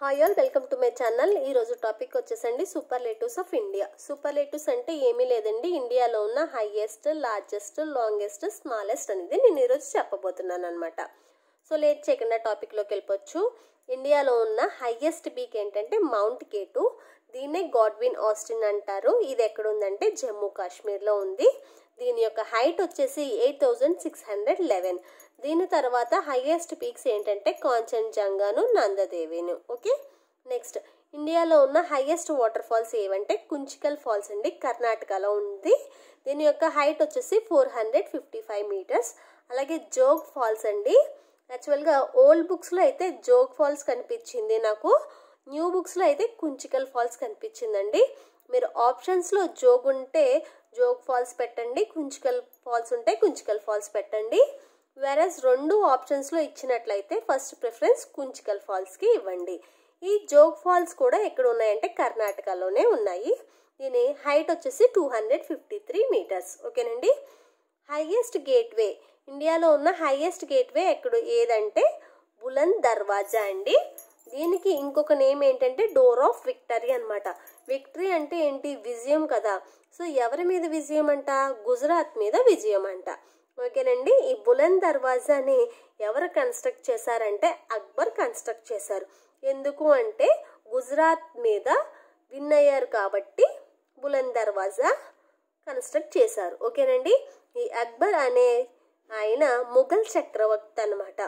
hi all welcome to my channel ఈరోజు topic వచ్చేసండి superlatives of India superlatives అంటే ఏమీ లేదండి ఇండియాలో ఉన్న హైయెస్ట్ లార్జెస్ట్ లాంగెస్ట్ స్మాలెస్ట్ అనేది నేను ఈరోజు చెప్పబోతున్నాను అనమాట సో లేట్ చేయకుండా టాపిక్లోకి వెళ్ళిపోవచ్చు ఇండియాలో ఉన్న హైయెస్ట్ పీక్ ఏంటంటే మౌంట్ కేటు దీన్నే గాడ్విన్ ఆస్టిన్ అంటారు ఇది ఎక్కడ ఉందంటే జమ్మూ కాశ్మీర్లో ఉంది దీని యొక్క హైట్ వచ్చేసి eight thousand six hundred eleven దీని తర్వాత హైయెస్ట్ పీక్స్ ఏంటంటే కాంచన్జంగాను నందదేవిను ఓకే నెక్స్ట్ ఇండియాలో ఉన్న హైయెస్ట్ వాటర్ ఫాల్స్ ఏవంటే కుంచికల్ ఫాల్స్ అండి కర్ణాటకలో ఉంది దీని యొక్క హైట్ వచ్చేసి four hundred fifty five meters అలాగే జోగ్ ఫాల్స్ అండి యాక్చువల్గా ఓల్డ్ బుక్స్లో అయితే జోగ్ ఫాల్స్ కనిపించింది నాకు న్యూ బుక్స్లో అయితే కుంచికల్ ఫాల్స్ కనిపించిందండి మీరు ఆప్షన్స్లో జోగ్ ఉంటే జోగ్ ఫాల్స్ పెట్టండి కుంచికల్ ఫాల్స్ ఉంటే కుంచికల్ ఫాల్స్ పెట్టండి వెరస్ రెండు ఆప్షన్స్లో ఇచ్చినట్లయితే ఫస్ట్ ప్రిఫరెన్స్ కుంచికల్ ఫాల్స్కి ఇవ్వండి ఈ జోగ్ ఫాల్స్ కూడా ఎక్కడ ఉన్నాయంటే కర్ణాటకలోనే ఉన్నాయి దీని హైట్ వచ్చేసి two hundred fifty three meters ఓకేనండి హైయెస్ట్ గేట్వే ఇండియాలో ఉన్న హైయెస్ట్ గేట్వే ఎక్కడ ఏదంటే బులంద్ దర్వాజా అండి దీనికి ఇంకొక నేమ్ ఏంటంటే డోర్ ఆఫ్ విక్టరీ అనమాట విక్టరీ అంటే ఏంటి విజయం కదా సో ఎవరి మీద విజయం అంట గుజరాత్ మీద విజయం అంట ఓకేనండి ఈ బులంద్ దర్వాజాని ఎవరు కన్స్ట్రక్ట్ చేశారంటే అక్బర్ కన్స్ట్రక్ట్ చేశారు ఎందుకు అంటే గుజరాత్ మీద విన్ అయ్యారు కాబట్టి బులంద్ దర్వాజా కన్స్ట్రక్ట్ చేశారు ఓకేనండి ఈ అక్బర్ అనే ఆయన ముఘల్ చక్రవర్తి అనమాట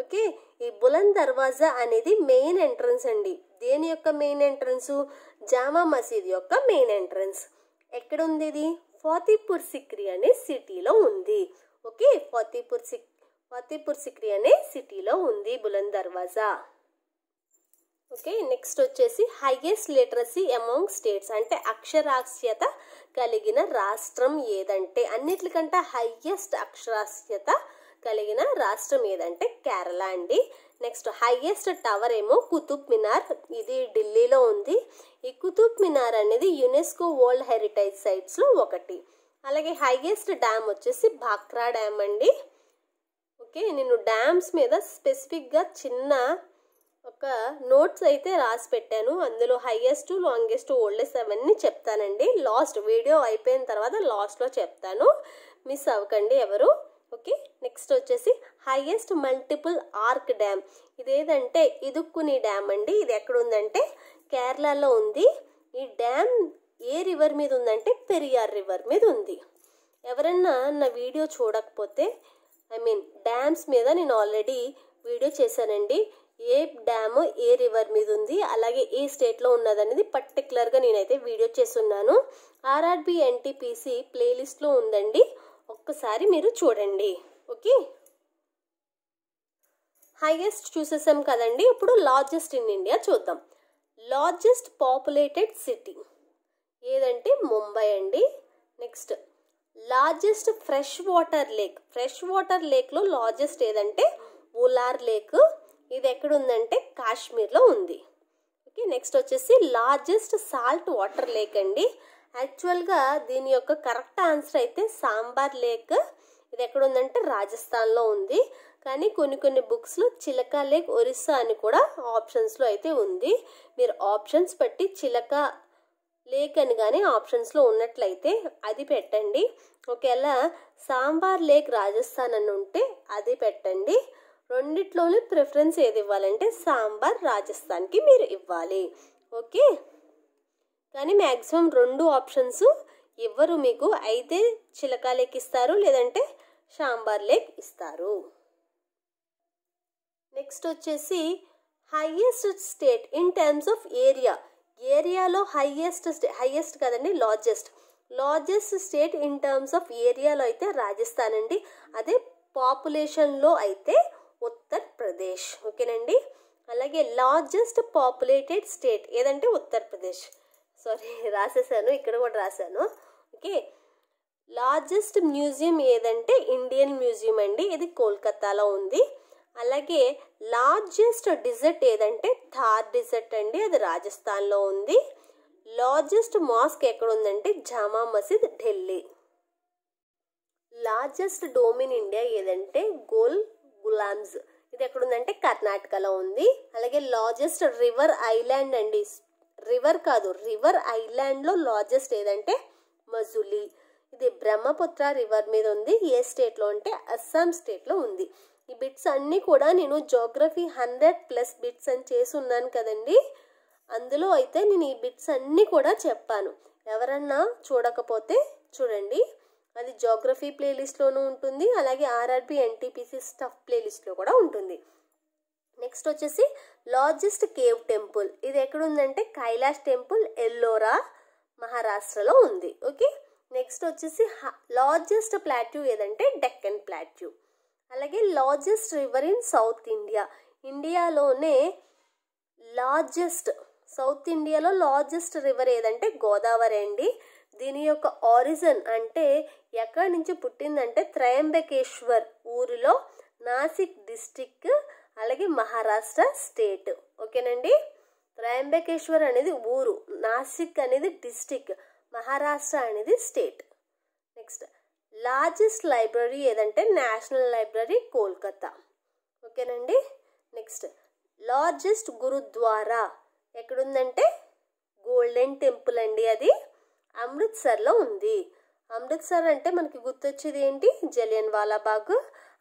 ఓకే ఈ బులంద్ దర్వాజా అనేది మెయిన్ ఎంట్రన్స్ అండి దేని యొక్క మెయిన్ ఎంట్రన్స్ జామా మసీద్ యొక్క మెయిన్ ఎంట్రన్స్ ఎక్కడ ఉంది ఇది ఫాతిపూర్ సిక్రీ అనే సిటీలో ఉంది ఓకే ఫాతిపూర్ సిక్ ఫాతిపూర్ సిక్రీ అనే సిటీలో ఉంది బులంద్ దర్వాజా ఓకే నెక్స్ట్ వచ్చేసి హైయెస్ట్ లిటరసీ అమౌంగ్ స్టేట్స్ అంటే అక్షరాస్యత కలిగిన రాష్ట్రం ఏదంటే అన్నిటికంటే హైయెస్ట్ అక్షరాస్యత కలిగిన రాష్ట్రం ఏదంటే కేరళ అండి నెక్స్ట్ హైయెస్ట్ టవర్ ఏమో కుతుబ్ మినార్ ఇది ఢిల్లీలో ఉంది ఈ కుతుబ్ మినార్ అనేది యునెస్కో వరల్డ్ హెరిటేజ్ సైట్స్లో ఒకటి అలాగే హైయెస్ట్ డ్యామ్ వచ్చేసి భాక్రా డ్యామ్ అండి ఓకే నేను డ్యామ్స్ మీద స్పెసిఫిక్గా చిన్న ఒక నోట్స్ అయితే రాసి పెట్టాను అందులో హైయెస్ట్ లాంగెస్ట్ ఓల్డెస్ట్ అవన్నీ చెప్తానండి లాస్ట్ వీడియో అయిపోయిన తర్వాత లాస్ట్లో చెప్తాను మిస్ అవ్వకండి ఎవరు ఓకే నెక్స్ట్ వచ్చేసి హైయెస్ట్ మల్టిపుల్ ఆర్క్ డ్యామ్ ఇదేదంటే ఇదుక్కుని డ్యామ్ అండి ఇది ఎక్కడ ఉందంటే కేరళలో ఉంది ఈ డ్యామ్ ఏ రివర్ మీద ఉందంటే పెరియార్ రివర్ మీద ఉంది ఎవరన్నా నా వీడియో చూడకపోతే ఐ మీన్ డ్యామ్స్ మీద నేను ఆల్రెడీ వీడియో చేశానండి ఏ డ్యామ్ ఏ రివర్ మీద ఉంది అలాగే ఏ స్టేట్లో ఉన్నదనేది పర్టికులర్గా నేనైతే వీడియో చేస్తున్నాను ఆర్ఆర్బి ఎన్టీపీసీ ప్లేలిస్ట్లో ఉందండి ఒక్కసారి మీరు చూడండి ఓకే హైయెస్ట్ చూసేసాం కదండి ఇప్పుడు లార్జెస్ట్ ఇన్ ఇండియా చూద్దాం లార్జెస్ట్ పాపులేటెడ్ సిటీ ఏదంటే ముంబై అండి next largest fresh water lake fresh water లేక్లో లార్జెస్ట్ ఏదంటే ఉలార్ లేక్ ఇది ఎక్కడ ఉందంటే కాశ్మీర్లో ఉంది ఓకే నెక్స్ట్ వచ్చేసి లార్జెస్ట్ సాల్ట్ వాటర్ లేక్ అండి యాక్చువల్గా దీని యొక్క కరెక్ట్ ఆన్సర్ అయితే సాంబార్ లేక్ ఇది ఎక్కడ ఉందంటే రాజస్థాన్లో ఉంది కానీ కొన్ని కొన్ని బుక్స్లో చిలక లేక్ ఒరిస్సా అని కూడా ఆప్షన్స్లో అయితే ఉంది మీరు ఆప్షన్స్ బట్టి చిలక లేక్ అని కానీ ఆప్షన్స్లో ఉన్నట్లయితే అది పెట్టండి ఒకవేళ సాంబార్ లేక్ రాజస్థాన్ అని ఉంటే అది పెట్టండి రెండిట్లోనే ప్రిఫరెన్స్ ఏది ఇవ్వాలంటే సాంబార్ రాజస్థాన్కి మీరు ఇవ్వాలి ఓకే కానీ మ్యాక్సిమం రెండు ఆప్షన్స్ ఎవరు మీకు అయితే చిలక లెక్ ఇస్తారు లేదంటే సాంబార్ లెక్ ఇస్తారు నెక్స్ట్ వచ్చేసి highest state in terms of area ఏరియాలో హైయెస్ట్ హైయెస్ట్ కదండి largest largest state in terms of ఏరియాలో అయితే రాజస్థాన్ అండి అదే పాపులేషన్లో అయితే ఉత్తరప్రదేశ్ ఓకేనండి అలాగే లార్జెస్ట్ పాపులేటెడ్ స్టేట్ ఏదంటే ఉత్తరప్రదేశ్ సారీ రాసేసాను ఇక్కడ కూడా రాశాను ఓకే లార్జెస్ట్ మ్యూజియం ఏదంటే ఇండియన్ మ్యూజియం అండి ఇది కోల్కతాలో ఉంది అలాగే లార్జెస్ట్ డిజర్ట్ ఏదంటే థార్ డిజర్ట్ అండి అది రాజస్థాన్లో ఉంది లార్జెస్ట్ మాస్క్ ఎక్కడ ఉందంటే Jama Masjid Delhi largest dome in India ఏదంటే గోల్ గులామ్స్ ఇది ఎక్కడ ఉందంటే కర్ణాటకలో ఉంది అలాగే లార్జెస్ట్ రివర్ ఐలాండ్ అండి రివర్ కాదు రివర్ ఐలాండ్లో లార్జెస్ట్ ఏదంటే మజులి ఇది బ్రహ్మపుత్ర రివర్ మీద ఉంది ఏ స్టేట్లో అంటే అస్సాం స్టేట్లో ఉంది ఈ బిట్స్ అన్నీ కూడా నేను జోగ్రఫీ హండ్రెడ్ ప్లస్ బిట్స్ అని చేసి ఉన్నాను కదండి అందులో అయితే నేను ఈ బిట్స్ అన్నీ కూడా చెప్పాను ఎవరన్నా చూడకపోతే చూడండి అది జోగ్రఫీ ప్లేలిస్ట్లోనూ ఉంటుంది అలాగే ఆర్ఆర్బి ఎన్టీపీసీ స్టఫ్ ప్లేలిస్ట్లో కూడా ఉంటుంది నెక్స్ట్ వచ్చేసి లార్జెస్ట్ కేవ్ టెంపుల్ ఇది ఎక్కడుందంటే కైలాష్ టెంపుల్ ఎల్లోరా మహారాష్ట్రలో ఉంది ఓకే నెక్స్ట్ వచ్చేసి లార్జెస్ట్ ప్లాట్యూ ఏదంటే డెక్కన్ ప్లాట్యూ అలాగే largest river in south India ఇండియాలోనే లార్జెస్ట్ సౌత్ ఇండియాలో లార్జెస్ట్ రివర్ ఏదంటే గోదావరి అండి దీని యొక్క ఆరిజన్ అంటే ఎక్కడి నుంచి పుట్టిందంటే త్రయంబకేశ్వర్ ఊరిలో నాసిక్ డిస్టిక్ అలాగే మహారాష్ట్ర స్టేట్ ఓకేనండి త్రయంబకేశ్వర్ అనేది ఊరు నాసిక్ అనేది డిస్టిక్ మహారాష్ట్ర అనేది స్టేట్ నెక్స్ట్ లార్జెస్ట్ లైబ్రరీ ఏదంటే నేషనల్ లైబ్రరీ కోల్కతా ఓకేనండి నెక్స్ట్ లార్జెస్ట్ గురుద్వారా ఎక్కడుందంటే గోల్డెన్ టెంపుల్ అండి అది అమృత్సర్లో ఉంది అమృత్సర్ అంటే మనకి గుర్తొచ్చేది ఏంటి జలియన్ వాలాబాగ్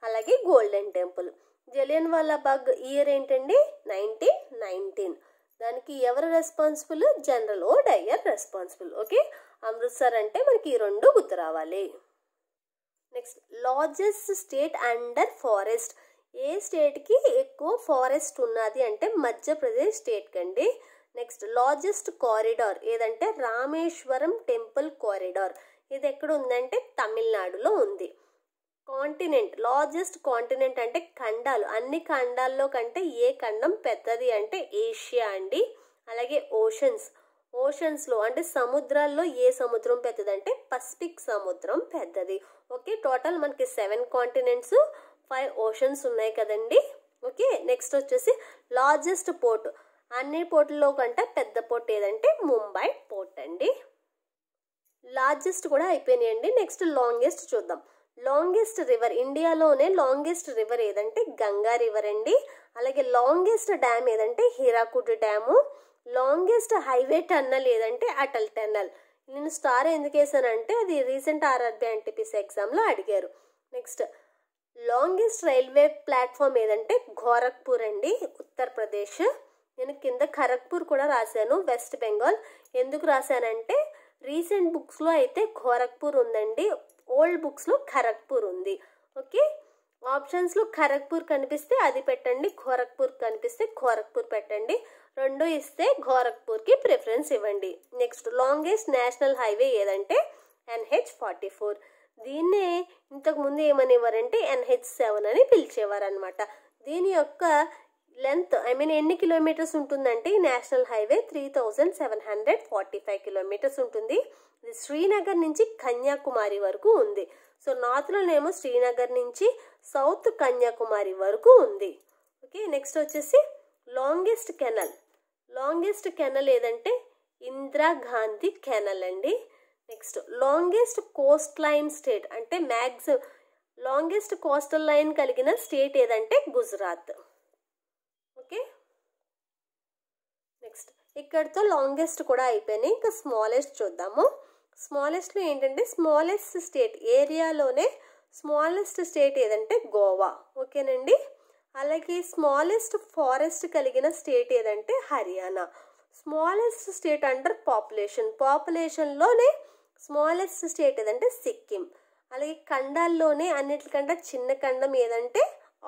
అలాగే golden temple Jallian Wala Bagh year ఏంటండి నైన్టీన్ నైన్టీన్ దానికి ఎవరు responsible general O Dyer responsible okay Amritsar అంటే మనకి ఈ రెండు గుర్తు రావాలి next largest state under forest ఏ స్టేట్కి ఎక్కువ ఫారెస్ట్ ఉన్నది అంటే మధ్యప్రదేశ్ స్టేట్ అండి నెక్స్ట్ లార్జెస్ట్ కారిడార్ ఏదంటే రామేశ్వరం టెంపుల్ కారిడార్ ఇది ఎక్కడ ఉందంటే తమిళనాడులో ఉంది కాంటినెంట్ లార్జెస్ట్ కాంటినెంట్ అంటే ఖండాలు అన్ని ఖండాల్లో కంటే ఏ ఖండం పెద్దది అంటే ఏషియా అండి అలాగే ఓషన్స్ ఓషన్స్లో అంటే సముద్రాల్లో ఏ సముద్రం పెద్దదంటే పసిఫిక్ సముద్రం పెద్దది ఓకే టోటల్ మనకి సెవెన్ కాంటినెంట్స్ ఫైవ్ ఓషన్స్ ఉన్నాయి కదండి ఓకే నెక్స్ట్ వచ్చేసి లార్జెస్ట్ పోర్ట్ అన్ని పోర్టుల్లో కంటే పెద్ద పోర్ట్ ఏదంటే ముంబై పోర్ట్ అండి లార్జెస్ట్ కూడా అయిపోయినాయండి నెక్స్ట్ లాంగెస్ట్ చూద్దాం లాంగెస్ట్ రివర్ ఇండియాలోనే లాంగెస్ట్ రివర్ ఏదంటే గంగా రివర్ అండి అలాగే లాంగెస్ట్ డ్యామ్ ఏదంటే Hirakud dam longest highway tunnel ఏదంటే అటల్ టన్నల్ నేను స్టార్ ఎందుకు వేసానంటే అది రీసెంట్ ఆర్ఆర్బి ఎన్టీపీసీ ఎగ్జామ్లో అడిగారు నెక్స్ట్ లాంగెస్ట్ రైల్వే ప్లాట్ఫామ్ ఏదంటే గోరఖ్పూర్ అండి ఉత్తరప్రదేశ్ నేను కింద ఖరగ్పూర్ కూడా రాశాను వెస్ట్ బెంగాల్ ఎందుకు రాశానంటే రీసెంట్ బుక్స్లో అయితే గోరఖ్పూర్ ఉందండి ఓల్డ్ బుక్స్లో ఖరగ్పూర్ ఉంది ఓకే ఆప్షన్స్లో ఖరగ్పూర్ కనిపిస్తే అది పెట్టండి గోరఖ్పూర్ కనిపిస్తే గోరఖ్పూర్ పెట్టండి రెండు ఇస్తే గోరఖ్పూర్కి ప్రిఫరెన్స్ ఇవ్వండి నెక్స్ట్ లాంగెస్ట్ నేషనల్ హైవే ఏదంటే ఎన్హెచ్ ఫార్టీ ఫోర్ దీన్నే ఇంతకుముందు ఏమనేవారంటే ఎన్హెచ్ సెవెన్ అని పిలిచేవారనమాట దీని యొక్క లెంత్ ఐ మీన్ ఎన్ని కిలోమీటర్స్ ఉంటుందంటే national highway three thousand seven hundred forty five kilometers ఉంటుంది ఇది శ్రీనగర్ నుంచి కన్యాకుమారి వరకు ఉంది సో నార్త్లోనేమో శ్రీనగర్ నుంచి సౌత్ కన్యాకుమారి వరకు ఉంది ఓకే నెక్స్ట్ వచ్చేసి లాంగెస్ట్ కెనల్ లాంగెస్ట్ కెనల్ ఏదంటే ఇందిరా గాంధీ కెనల్ అండి next longest coast line state అంటే మ్యాక్స్ లాంగెస్ట్ కోస్టల్ లైన్ కలిగిన స్టేట్ ఏదంటే గుజరాత్ ఓకే నెక్స్ట్ ఇక్కడితో లాంగెస్ట్ కూడా అయిపోయినాయి ఇంకా స్మాలెస్ట్ చూద్దాము స్మాలెస్ట్లో ఏంటంటే స్మాలెస్ట్ స్టేట్ ఏరియాలోనే స్మాలెస్ట్ స్టేట్ ఏదంటే గోవా ఓకేనండి అలాగే స్మాలెస్ట్ ఫారెస్ట్ కలిగిన స్టేట్ ఏదంటే Haryana smallest state under population పాపులేషన్లోనే స్మాలెస్ట్ స్టేట్ ఏదంటే సిక్కిం అలాగే ఖండాల్లోనే అన్నిటికంటే చిన్న ఖండం ఏదంటే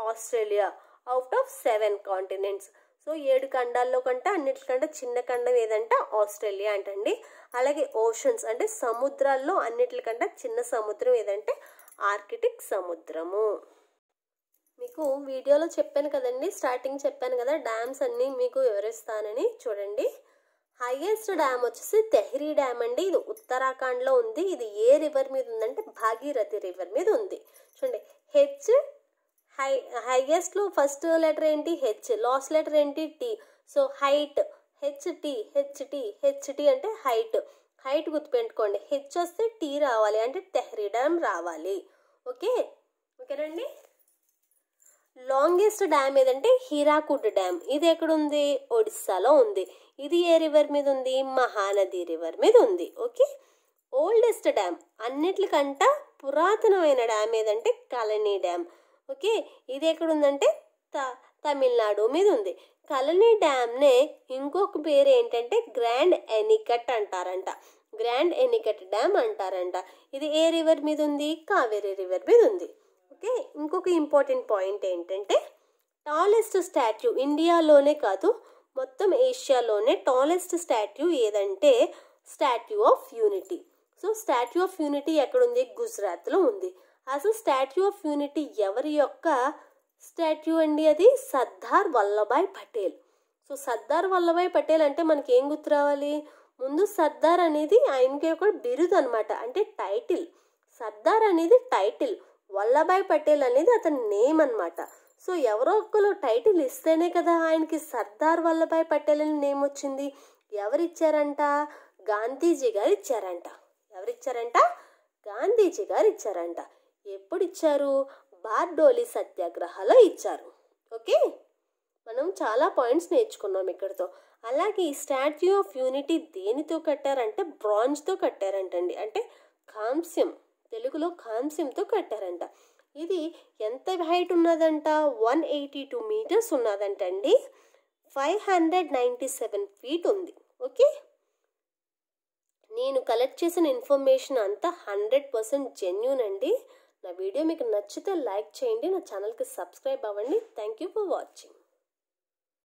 Australia out of seven continents so ఏడు ఖండాల్లో కంటే అన్నిటికంటే చిన్న ఖండం ఏదంటే ఆస్ట్రేలియా అంటండి అలాగే ఓషన్స్ అంటే సముద్రాల్లో అన్నిటికంటే చిన్న సముద్రం ఏదంటే ఆర్కిటిక్ సముద్రము మీకు వీడియోలో చెప్పాను కదండి స్టార్టింగ్ చెప్పాను కదా డ్యామ్స్ అన్నీ మీకు వివరిస్తానని చూడండి హైయెస్ట్ డ్యామ్ వచ్చేసి తెహ్రీ డ్యామ్ అండి ఇది ఉత్తరాఖండ్లో ఉంది ఇది ఏ రివర్ మీద ఉందంటే భాగీరథి రివర్ మీద ఉంది చూడండి హెచ్ హై హైయెస్ట్లో ఫస్ట్ లెటర్ ఏంటి హెచ్ లాస్ట్ లెటర్ ఏంటి T so height HT HT HT అంటే హైట్ హైట్ గుర్తుపెట్టుకోండి హెచ్ వస్తే టీ రావాలి అంటే డ్యామ్ రావాలి ఓకే ఓకేనండి లాంగెస్ట్ డ్యామ్ ఏదంటే హీరాకుడ్ డ్యామ్ ఇది ఎక్కడుంది ఒడిస్సాలో ఉంది ఇది ఏ రివర్ మీద ఉంది మహానది రివర్ మీద ఉంది ఓకే ఓల్డెస్ట్ డ్యామ్ అన్నిటికంట పురాతనమైన డ్యామ్ ఏదంటే కలనీ డ్యామ్ ఓకే ఇది ఎక్కడ ఉందంటే త తమిళనాడు మీద ఉంది కలనీ డ్యామ్నే ఇంకొక పేరు ఏంటంటే గ్రాండ్ ఎనికట్ అంటారంట గ్రాండ్ ఎనికట్ డ్యామ్ అంటారంట ఇది ఏ రివర్ మీద ఉంది కావేరీ రివర్ మీద ఉంది ఓకే ఇంకొక ఇంపార్టెంట్ పాయింట్ ఏంటంటే టాలెస్ట్ స్టాట్యూ ఇండియాలోనే కాదు మొత్తం ఏషియాలోనే టాలెస్ట్ స్టాట్యూ ఏదంటే statue of unity so statue of unity ఎక్కడ ఉంది గుజరాత్లో ఉంది అసలు స్టాట్యూ ఆఫ్ యూనిటీ ఎవరి యొక్క స్టాట్యూ అండి అది సర్దార్ వల్లభాయ్ పటేల్ సో సర్దార్ వల్లభాయ్ పటేల్ అంటే మనకి ఏం గుర్తు రావాలి ముందు సర్దార్ అనేది ఆయనకి ఒక బిరుదు అనమాట అంటే టైటిల్ సర్దార్ అనేది టైటిల్ వల్లభాయ్ పటేల్ అనేది అతని నేమ్ అనమాట సో ఎవరో ఒక్కరు టైటిల్ ఇస్తేనే కదా ఆయనకి సర్దార్ వల్లభాయ్ పటేల్ అని నేమ్ వచ్చింది ఎవరిచ్చారంట గాంధీజీ గారు ఇచ్చారంట ఎవరిచ్చారంట గాంధీజీ గారు ఇచ్చారంట ఎప్పుడు ఇచ్చారు బార్డోలి సత్యాగ్రహాలో ఇచ్చారు ఓకే మనం చాలా పాయింట్స్ నేర్చుకున్నాం ఇక్కడతో అలాగే ఈ స్టాట్యూ ఆఫ్ యూనిటీ దేనితో కట్టారంటే బ్రాంజ్తో కట్టారంటండి అంటే కాంస్యం తెలుగులో కాంస్యంతో కట్టారంట ఇది ఎంత హైట్ ఉన్నదంట వన్ ఎయిటీ టూ మీటర్స్ ఉన్నదంటండి five hundred ninety seven feet ఉంది ఓకే నేను కలెక్ట్ చేసిన ఇన్ఫర్మేషన్ అంతా హండ్రెడ్ పర్సెంట్ జెన్యున్ అండి నా వీడియో మీకు నచ్చితే లైక్ చేయండి నా ఛానల్కి సబ్స్క్రైబ్ అవ్వండి థ్యాంక్ యూ ఫర్ వాచింగ్